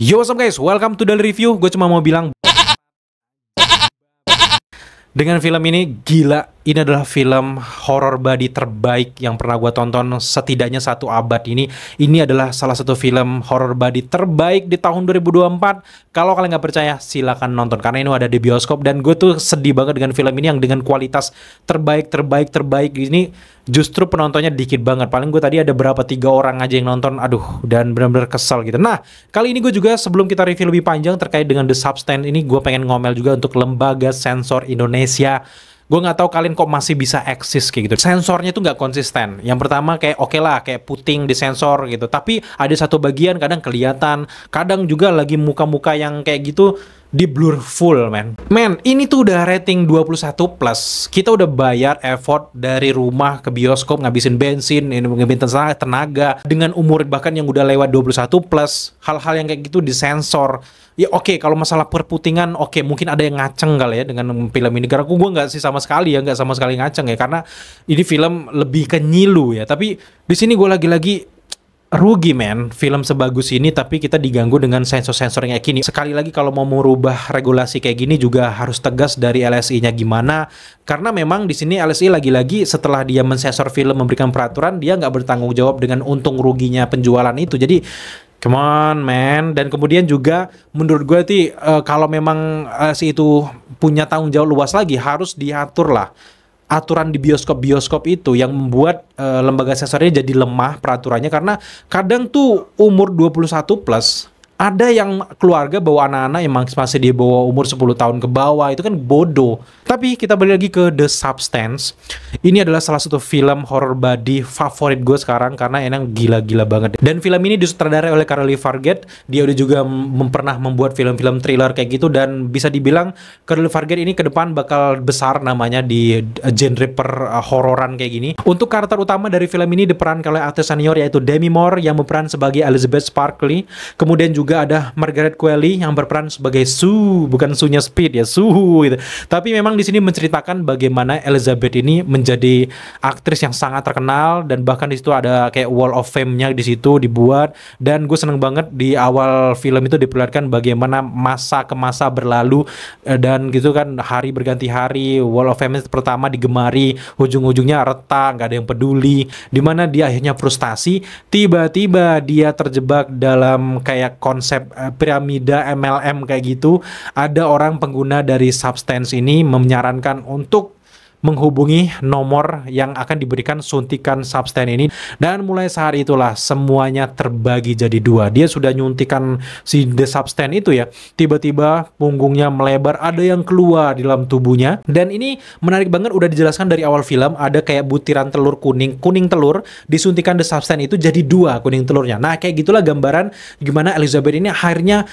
Yo what's up guys, welcome to the Review Gue cuma mau bilang Dengan film ini gila ini adalah film horror body terbaik yang pernah gue tonton setidaknya satu abad ini. Ini adalah salah satu film horror body terbaik di tahun 2024. Kalau kalian nggak percaya, silakan nonton karena ini ada di bioskop dan gue tuh sedih banget dengan film ini yang dengan kualitas terbaik terbaik terbaik ini justru penontonnya dikit banget. Paling gue tadi ada berapa tiga orang aja yang nonton, aduh dan benar-benar kesel gitu. Nah kali ini gue juga sebelum kita review lebih panjang terkait dengan The Substance ini gue pengen ngomel juga untuk lembaga sensor Indonesia gue nggak tahu kalian kok masih bisa eksis kayak gitu sensornya tuh nggak konsisten yang pertama kayak oke okay lah kayak puting di sensor gitu tapi ada satu bagian kadang kelihatan kadang juga lagi muka-muka yang kayak gitu di blur full men men ini tuh udah rating 21 plus kita udah bayar effort dari rumah ke bioskop ngabisin bensin ini ngabisin tenaga dengan umur bahkan yang udah lewat 21 plus hal-hal yang kayak gitu disensor ya oke okay, kalau masalah perputingan oke okay, mungkin ada yang ngaceng kali ya dengan film ini karena gue nggak sih sama sekali ya nggak sama sekali ngaceng ya karena ini film lebih ke nyilu ya tapi di sini gue lagi-lagi rugi men film sebagus ini tapi kita diganggu dengan sensor-sensor yang kayak gini sekali lagi kalau mau merubah regulasi kayak gini juga harus tegas dari LSI-nya gimana karena memang di sini LSI lagi-lagi setelah dia mensensor film memberikan peraturan dia nggak bertanggung jawab dengan untung ruginya penjualan itu jadi Come on, man. Dan kemudian juga menurut gue sih uh, kalau memang uh, si itu punya tanggung jawab luas lagi harus diatur lah aturan di bioskop-bioskop itu yang membuat uh, lembaga sensornya jadi lemah peraturannya karena kadang tuh umur 21 plus ada yang keluarga bawa anak-anak yang masih dia bawa umur 10 tahun ke bawah itu kan bodoh. Tapi kita balik lagi ke The Substance. Ini adalah salah satu film horror body favorit gue sekarang karena enak gila-gila banget. Dan film ini disutradarai oleh Carly Farget. Dia udah juga pernah membuat film-film thriller kayak gitu dan bisa dibilang Carly Farget ini ke depan bakal besar namanya di genre per hororan kayak gini. Untuk karakter utama dari film ini diperankan oleh aktris senior yaitu Demi Moore yang berperan sebagai Elizabeth Sparkley. Kemudian juga juga ada Margaret Qualley yang berperan sebagai Sue, bukan Sunya Speed ya, Sue gitu. Tapi memang di sini menceritakan bagaimana Elizabeth ini menjadi aktris yang sangat terkenal dan bahkan di situ ada kayak wall of fame-nya di situ dibuat dan gue seneng banget di awal film itu diperlihatkan bagaimana masa ke masa berlalu eh, dan gitu kan hari berganti hari, wall of fame pertama digemari, ujung-ujungnya retak, nggak ada yang peduli, dimana dia akhirnya frustasi, tiba-tiba dia terjebak dalam kayak kon konsep uh, piramida MLM kayak gitu, ada orang pengguna dari Substance ini menyarankan untuk menghubungi nomor yang akan diberikan suntikan substan ini dan mulai saat itulah semuanya terbagi jadi dua. Dia sudah nyuntikan si the substan itu ya. Tiba-tiba punggungnya melebar, ada yang keluar di dalam tubuhnya dan ini menarik banget udah dijelaskan dari awal film ada kayak butiran telur kuning, kuning telur disuntikan the substan itu jadi dua kuning telurnya. Nah, kayak gitulah gambaran gimana Elizabeth ini akhirnya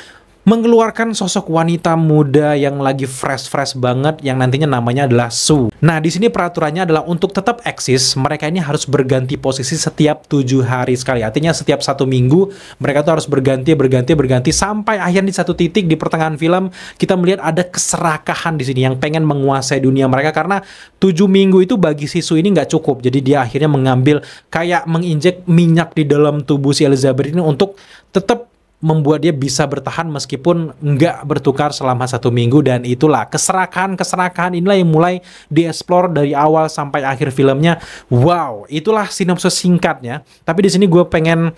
mengeluarkan sosok wanita muda yang lagi fresh-fresh banget yang nantinya namanya adalah Su. Nah, di sini peraturannya adalah untuk tetap eksis, mereka ini harus berganti posisi setiap tujuh hari sekali. Artinya setiap satu minggu mereka tuh harus berganti, berganti, berganti sampai akhirnya di satu titik di pertengahan film kita melihat ada keserakahan di sini yang pengen menguasai dunia mereka karena tujuh minggu itu bagi si Su ini nggak cukup. Jadi dia akhirnya mengambil kayak menginjek minyak di dalam tubuh si Elizabeth ini untuk tetap membuat dia bisa bertahan meskipun nggak bertukar selama satu minggu dan itulah keserakahan-keserakahan inilah yang mulai dieksplor dari awal sampai akhir filmnya wow itulah sinopsis singkatnya tapi di sini gue pengen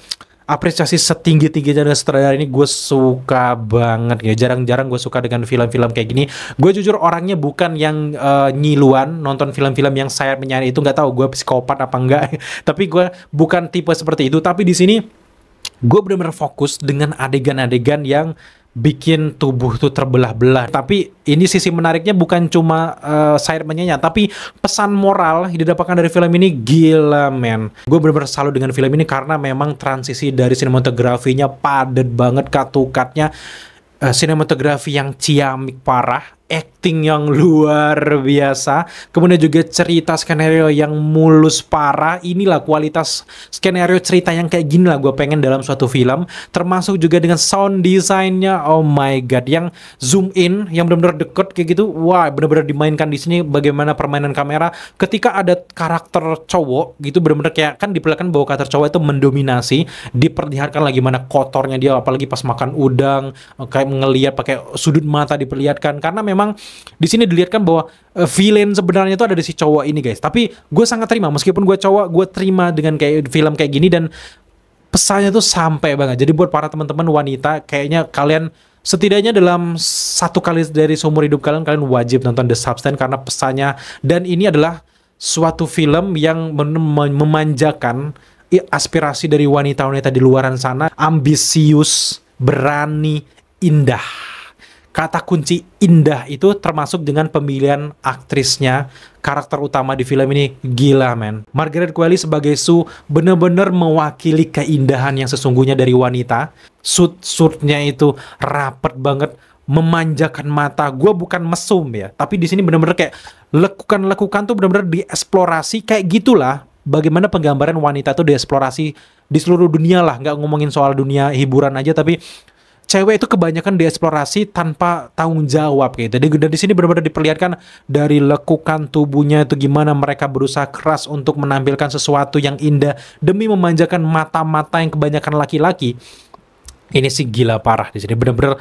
apresiasi setinggi tingginya dengan sutradara ini gue suka banget ya jarang-jarang gue suka dengan film-film kayak gini gue jujur orangnya bukan yang uh, nyiluan nonton film-film yang saya menyanyi itu nggak tahu gue psikopat apa enggak tapi gue bukan tipe seperti itu tapi di sini gue bener-bener fokus dengan adegan-adegan yang bikin tubuh tuh terbelah-belah. Tapi ini sisi menariknya bukan cuma uh, eh, side menyanyi, tapi pesan moral yang didapatkan dari film ini gila men. Gue bener-bener salut dengan film ini karena memang transisi dari sinematografinya padat banget, katukatnya uh, sinematografi yang ciamik parah acting yang luar biasa, kemudian juga cerita skenario yang mulus parah. Inilah kualitas skenario cerita yang kayak gini lah gue pengen dalam suatu film. Termasuk juga dengan sound desainnya, oh my god, yang zoom in, yang benar-benar deket kayak gitu, wah benar-benar dimainkan di sini bagaimana permainan kamera. Ketika ada karakter cowok gitu, benar-benar kayak kan diperlihatkan bahwa karakter cowok itu mendominasi, diperlihatkan lagi mana kotornya dia, apalagi pas makan udang, kayak ngelihat pakai sudut mata diperlihatkan karena memang memang di sini dilihatkan bahwa eh, villain sebenarnya itu ada di si cowok ini guys. Tapi gue sangat terima meskipun gue cowok, gue terima dengan kayak film kayak gini dan pesannya tuh sampai banget. Jadi buat para teman-teman wanita, kayaknya kalian setidaknya dalam satu kali dari seumur hidup kalian kalian wajib nonton The Substance karena pesannya dan ini adalah suatu film yang memanjakan aspirasi dari wanita-wanita di luaran sana, ambisius, berani, indah kata kunci indah itu termasuk dengan pemilihan aktrisnya karakter utama di film ini gila men Margaret Qualley sebagai Sue bener-bener mewakili keindahan yang sesungguhnya dari wanita suit-suitnya itu rapet banget memanjakan mata gue bukan mesum ya tapi di sini bener-bener kayak lekukan-lekukan tuh bener-bener dieksplorasi kayak gitulah bagaimana penggambaran wanita tuh dieksplorasi di seluruh dunia lah nggak ngomongin soal dunia hiburan aja tapi cewek itu kebanyakan dieksplorasi tanpa tanggung jawab gitu. Dan di sini benar-benar diperlihatkan dari lekukan tubuhnya itu gimana mereka berusaha keras untuk menampilkan sesuatu yang indah demi memanjakan mata-mata yang kebanyakan laki-laki. Ini sih gila parah di sini. Benar-benar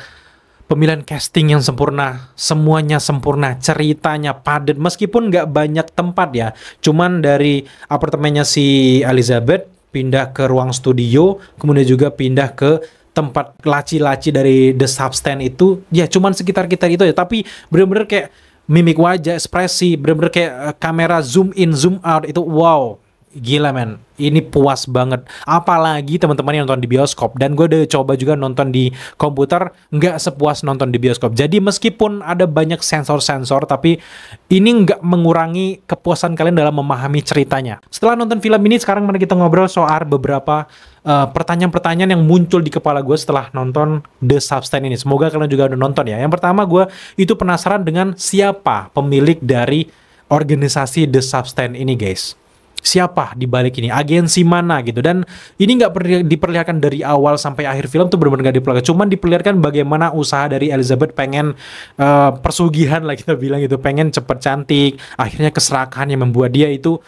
pemilihan casting yang sempurna, semuanya sempurna, ceritanya padat meskipun nggak banyak tempat ya. Cuman dari apartemennya si Elizabeth pindah ke ruang studio, kemudian juga pindah ke tempat laci-laci dari The Substance itu ya cuman sekitar kita itu ya tapi bener-bener kayak mimik wajah ekspresi bener-bener kayak eh, kamera zoom in zoom out itu wow gila men ini puas banget apalagi teman-teman yang nonton di bioskop dan gue udah coba juga nonton di komputer nggak sepuas nonton di bioskop jadi meskipun ada banyak sensor-sensor tapi ini nggak mengurangi kepuasan kalian dalam memahami ceritanya setelah nonton film ini sekarang mari kita ngobrol soal beberapa eh, pertanyaan-pertanyaan uh, yang muncul di kepala gue setelah nonton The Substance ini semoga kalian juga udah nonton ya yang pertama gue itu penasaran dengan siapa pemilik dari organisasi The Substance ini guys siapa di balik ini, agensi mana gitu. Dan ini nggak diperlihatkan dari awal sampai akhir film tuh benar-benar nggak diperlihatkan. Cuman diperlihatkan bagaimana usaha dari Elizabeth pengen uh, persugihan lah kita bilang gitu, pengen cepet cantik. Akhirnya keserakahan yang membuat dia itu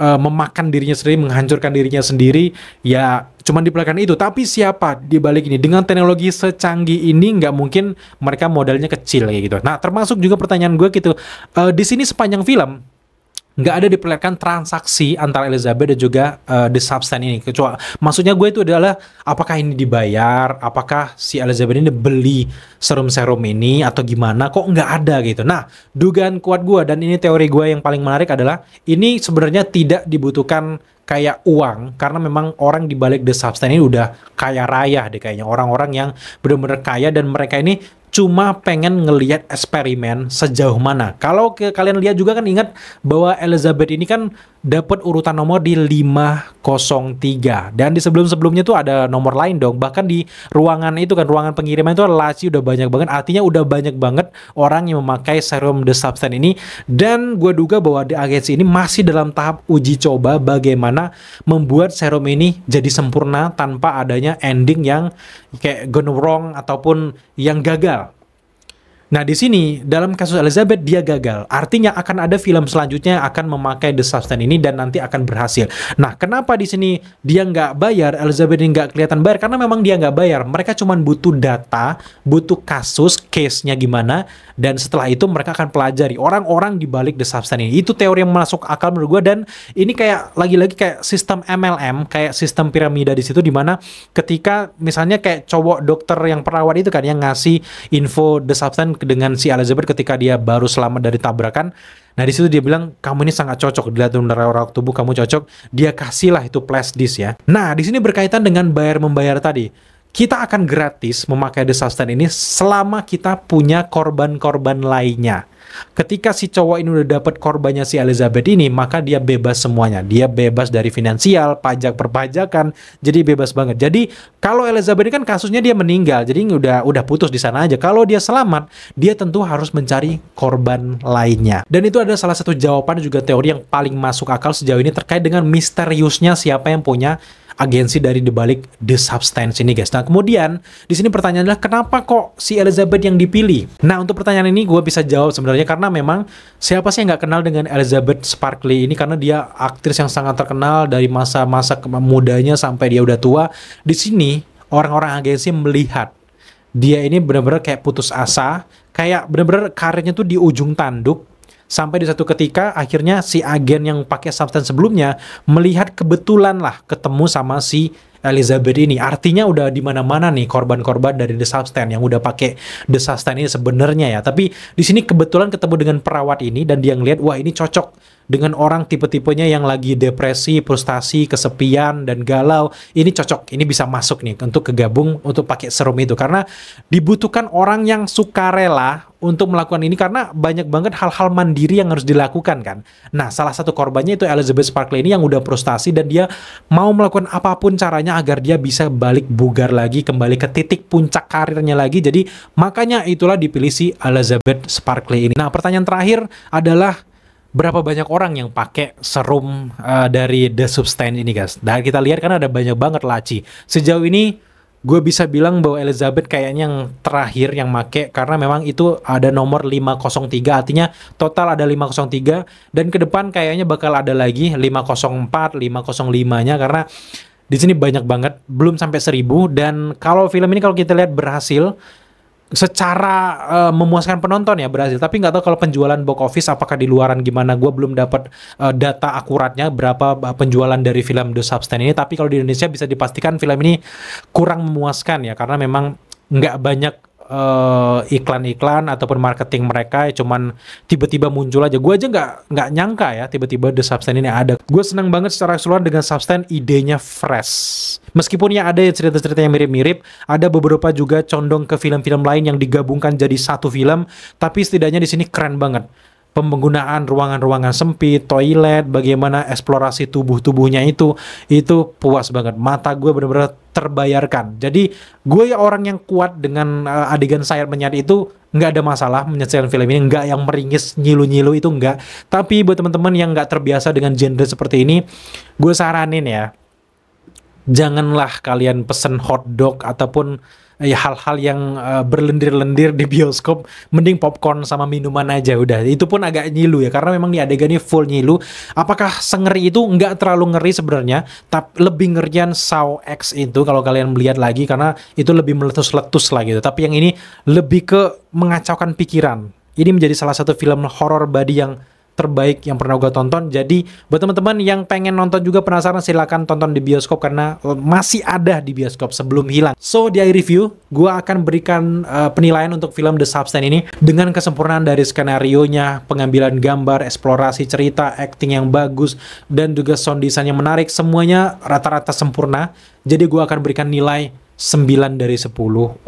uh, memakan dirinya sendiri, menghancurkan dirinya sendiri, ya cuman diperlihatkan itu. Tapi siapa di balik ini? Dengan teknologi secanggih ini nggak mungkin mereka modalnya kecil kayak gitu. Nah termasuk juga pertanyaan gue gitu, uh, di sini sepanjang film nggak ada diperlihatkan transaksi antara Elizabeth dan juga uh, the substance ini. Kecuali maksudnya gue itu adalah apakah ini dibayar, apakah si Elizabeth ini beli serum-serum ini atau gimana? Kok nggak ada gitu. Nah, dugaan kuat gue dan ini teori gue yang paling menarik adalah ini sebenarnya tidak dibutuhkan kayak uang karena memang orang di balik The Substance ini udah kaya raya deh kayaknya orang-orang yang benar-benar kaya dan mereka ini cuma pengen ngeliat eksperimen sejauh mana. Kalau kalian lihat juga kan ingat bahwa Elizabeth ini kan dapat urutan nomor di 503 dan di sebelum-sebelumnya tuh ada nomor lain dong bahkan di ruangan itu kan ruangan pengiriman itu relasi udah banyak banget artinya udah banyak banget orang yang memakai serum The Substance ini dan gue duga bahwa di agensi ini masih dalam tahap uji coba bagaimana membuat serum ini jadi sempurna tanpa adanya ending yang kayak gone wrong ataupun yang gagal Nah, di sini dalam kasus Elizabeth dia gagal. Artinya akan ada film selanjutnya yang akan memakai The Substance ini dan nanti akan berhasil. Nah, kenapa di sini dia nggak bayar, Elizabeth ini nggak kelihatan bayar? Karena memang dia nggak bayar. Mereka cuma butuh data, butuh kasus, case-nya gimana, dan setelah itu mereka akan pelajari orang-orang di balik The Substance ini. Itu teori yang masuk akal menurut gue dan ini kayak lagi-lagi kayak sistem MLM, kayak sistem piramida di situ dimana ketika misalnya kayak cowok dokter yang perawat itu kan yang ngasih info The Substance dengan si Elizabeth ketika dia baru selamat dari tabrakan. Nah di situ dia bilang kamu ini sangat cocok dilihat dari orang tubuh kamu cocok. Dia kasihlah itu flash disk ya. Nah di sini berkaitan dengan bayar membayar tadi kita akan gratis memakai The Sustain ini selama kita punya korban-korban lainnya. Ketika si cowok ini udah dapat korbannya si Elizabeth ini, maka dia bebas semuanya. Dia bebas dari finansial, pajak perpajakan, jadi bebas banget. Jadi kalau Elizabeth ini kan kasusnya dia meninggal, jadi udah udah putus di sana aja. Kalau dia selamat, dia tentu harus mencari korban lainnya. Dan itu ada salah satu jawaban juga teori yang paling masuk akal sejauh ini terkait dengan misteriusnya siapa yang punya agensi dari dibalik The Substance ini guys. Nah kemudian di sini pertanyaan kenapa kok si Elizabeth yang dipilih? Nah untuk pertanyaan ini gue bisa jawab sebenarnya karena memang siapa sih yang nggak kenal dengan Elizabeth Sparkly ini karena dia aktris yang sangat terkenal dari masa-masa mudanya sampai dia udah tua. Di sini orang-orang agensi melihat dia ini benar-benar kayak putus asa, kayak benar-benar karirnya tuh di ujung tanduk sampai di satu ketika akhirnya si agen yang pakai substance sebelumnya melihat kebetulan lah ketemu sama si Elizabeth ini artinya udah di mana-mana nih korban-korban dari The Substance yang udah pakai The Substance ini sebenarnya ya tapi di sini kebetulan ketemu dengan perawat ini dan dia ngeliat wah ini cocok dengan orang tipe-tipenya yang lagi depresi, frustasi, kesepian dan galau. Ini cocok, ini bisa masuk nih untuk kegabung untuk pakai serum itu karena dibutuhkan orang yang suka rela untuk melakukan ini karena banyak banget hal-hal mandiri yang harus dilakukan kan. Nah, salah satu korbannya itu Elizabeth Sparkle ini yang udah frustasi dan dia mau melakukan apapun caranya agar dia bisa balik bugar lagi, kembali ke titik puncak karirnya lagi. Jadi, makanya itulah dipilih si Elizabeth Sparkle ini. Nah, pertanyaan terakhir adalah berapa banyak orang yang pakai serum uh, dari The Substance ini guys. Dan kita lihat kan ada banyak banget laci. Sejauh ini gue bisa bilang bahwa Elizabeth kayaknya yang terakhir yang make karena memang itu ada nomor 503 artinya total ada 503 dan ke depan kayaknya bakal ada lagi 504, 505-nya karena di sini banyak banget belum sampai 1000 dan kalau film ini kalau kita lihat berhasil secara uh, memuaskan penonton ya berhasil tapi nggak tahu kalau penjualan box office apakah di luaran gimana gue belum dapat uh, data akuratnya berapa eh, penjualan dari film The Substance ini tapi kalau di Indonesia bisa dipastikan film ini kurang memuaskan ya karena memang nggak banyak uh, iklan-iklan ataupun marketing mereka ya cuman tiba-tiba muncul aja. Gue aja nggak nggak nyangka ya tiba-tiba The Substance ini ada. Gue senang banget secara keseluruhan dengan Substance idenya fresh. Meskipun ya ada cerita-cerita yang mirip-mirip, ada beberapa juga condong ke film-film lain yang digabungkan jadi satu film, tapi setidaknya di sini keren banget penggunaan ruangan-ruangan sempit, toilet, bagaimana eksplorasi tubuh-tubuhnya itu, itu puas banget. Mata gue bener-bener terbayarkan. Jadi gue ya orang yang kuat dengan uh, adegan sayap menyayat itu nggak ada masalah menyaksikan film ini, nggak yang meringis nyilu-nyilu itu nggak. Tapi buat teman-teman yang nggak terbiasa dengan genre seperti ini, gue saranin ya, janganlah kalian pesen hotdog ataupun ya hal-hal yang uh, berlendir-lendir di bioskop mending popcorn sama minuman aja udah itu pun agak nyilu ya karena memang di adegannya full nyilu apakah sengeri itu nggak terlalu ngeri sebenarnya tapi lebih ngerian Saw X itu kalau kalian melihat lagi karena itu lebih meletus-letus lah gitu tapi yang ini lebih ke mengacaukan pikiran ini menjadi salah satu film horor body yang terbaik yang pernah gue tonton. Jadi buat teman-teman yang pengen nonton juga penasaran silahkan tonton di bioskop karena eh, masih ada di bioskop sebelum hilang. So di akhir review gue akan berikan uh, penilaian untuk film The Substance ini dengan kesempurnaan dari skenario-nya, pengambilan gambar, eksplorasi cerita, acting yang bagus, dan juga sound design yang menarik. Semuanya rata-rata sempurna. Jadi gue akan berikan nilai 9 dari 10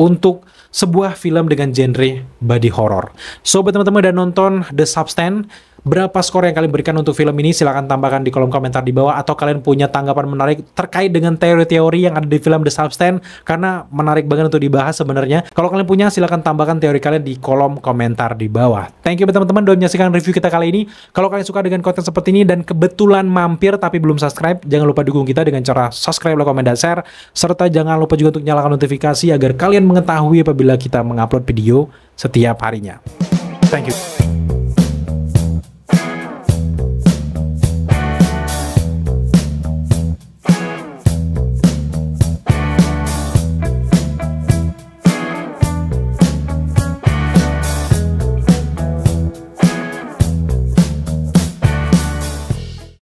untuk sebuah film dengan genre body horror. So buat teman-teman udah nonton The Substance, Berapa skor yang kalian berikan untuk film ini? Silahkan tambahkan di kolom komentar di bawah atau kalian punya tanggapan menarik terkait dengan teori-teori yang ada di film The Substance karena menarik banget untuk dibahas sebenarnya. Kalau kalian punya silahkan tambahkan teori kalian di kolom komentar di bawah. Thank you teman-teman udah menyaksikan review kita kali ini. Kalau kalian suka dengan konten seperti ini dan kebetulan mampir tapi belum subscribe, jangan lupa dukung kita dengan cara subscribe, like, komen, dan share serta jangan lupa juga untuk nyalakan notifikasi agar kalian mengetahui apabila kita mengupload video setiap harinya.